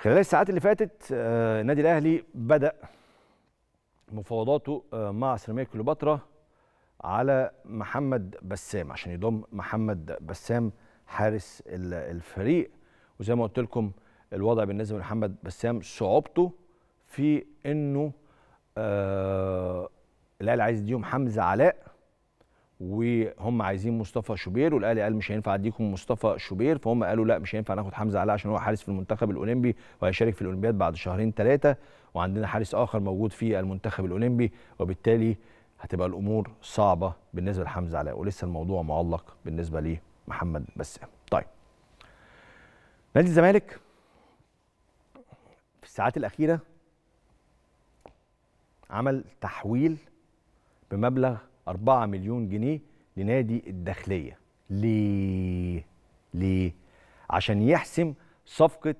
خلال الساعات اللي فاتت النادي آه، الاهلي بدا مفاوضاته آه، مع سيراميكا كليوباترا على محمد بسام عشان يضم محمد بسام حارس الفريق وزي ما قلت لكم الوضع بالنسبه لمحمد بسام صعوبته في انه آه الاهلي عايز يديهم حمزه علاء وهم عايزين مصطفى شوبير والاهلي قال مش هينفع اديكم مصطفى شوبير فهم قالوا لا مش هينفع ناخد حمزه علاء عشان هو حارس في المنتخب الاولمبي وهيشارك في الاولمبياد بعد شهرين ثلاثه وعندنا حارس اخر موجود في المنتخب الاولمبي وبالتالي هتبقى الامور صعبه بالنسبه لحمزه علاء ولسه الموضوع معلق بالنسبه لمحمد بسام طيب نادي الزمالك في الساعات الاخيره عمل تحويل بمبلغ 4 مليون جنيه لنادي الداخليه ليه ليه عشان يحسم صفقه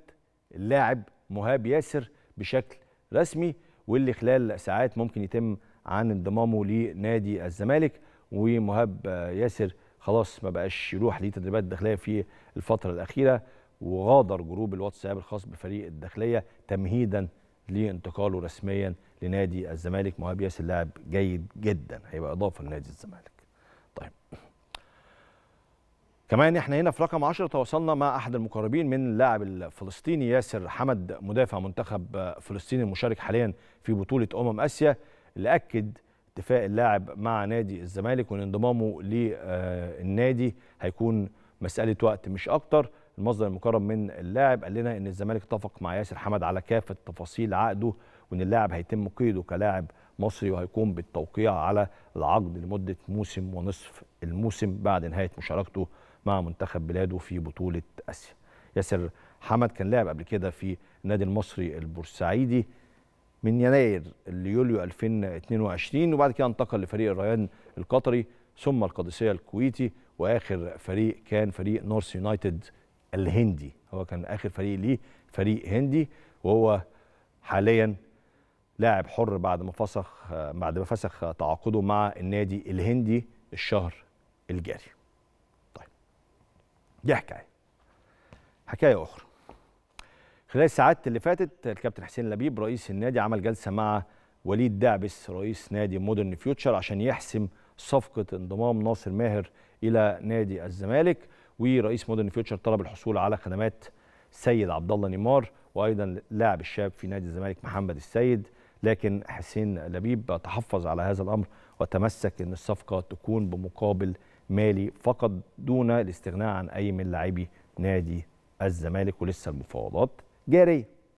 اللاعب مهاب ياسر بشكل رسمي واللي خلال ساعات ممكن يتم عن انضمامه لنادي الزمالك ومهاب ياسر خلاص ما بقاش يروح ليه تدريبات داخليه في الفتره الاخيره وغادر جروب الواتساب الخاص بفريق الداخليه تمهيدا لانتقاله رسميا لنادي الزمالك مهاب ياسر لاعب جيد جدا هيبقى اضافه لنادي الزمالك طيب كمان احنا هنا في رقم 10 تواصلنا مع احد المقربين من اللاعب الفلسطيني ياسر حمد مدافع منتخب فلسطين المشارك حاليا في بطوله امم اسيا اللي اكد اتفاق اللاعب مع نادي الزمالك وان انضمامه للنادي هيكون مساله وقت مش اكتر المصدر المقرب من اللاعب قال لنا ان الزمالك اتفق مع ياسر حمد على كافه تفاصيل عقده وان اللاعب هيتم قيده كلاعب مصري وهيقوم بالتوقيع على العقد لمده موسم ونصف الموسم بعد نهايه مشاركته مع منتخب بلاده في بطوله اسيا. ياسر حمد كان لاعب قبل كده في النادي المصري البورسعيدي من يناير ليوليو 2022 وبعد كده انتقل لفريق الريان القطري ثم القادسيه الكويتي واخر فريق كان فريق نورث يونايتد الهندي هو كان اخر فريق ليه فريق هندي وهو حاليا لاعب حر بعد ما فسخ بعد ما فسخ تعاقده مع النادي الهندي الشهر الجاري. طيب دي حكايه. حكايه اخرى. خلال الساعات اللي فاتت الكابتن حسين لبيب رئيس النادي عمل جلسه مع وليد دعبس رئيس نادي مودرن فيوتشر عشان يحسم صفقه انضمام ناصر ماهر الى نادي الزمالك. ورئيس مودرن فيوتشر طلب الحصول على خدمات سيد عبد الله نيمار وايضا لاعب الشاب في نادي الزمالك محمد السيد لكن حسين لبيب تحفظ على هذا الامر وتمسك ان الصفقه تكون بمقابل مالي فقط دون الاستغناء عن اي من لاعبي نادي الزمالك ولسه المفاوضات جاريه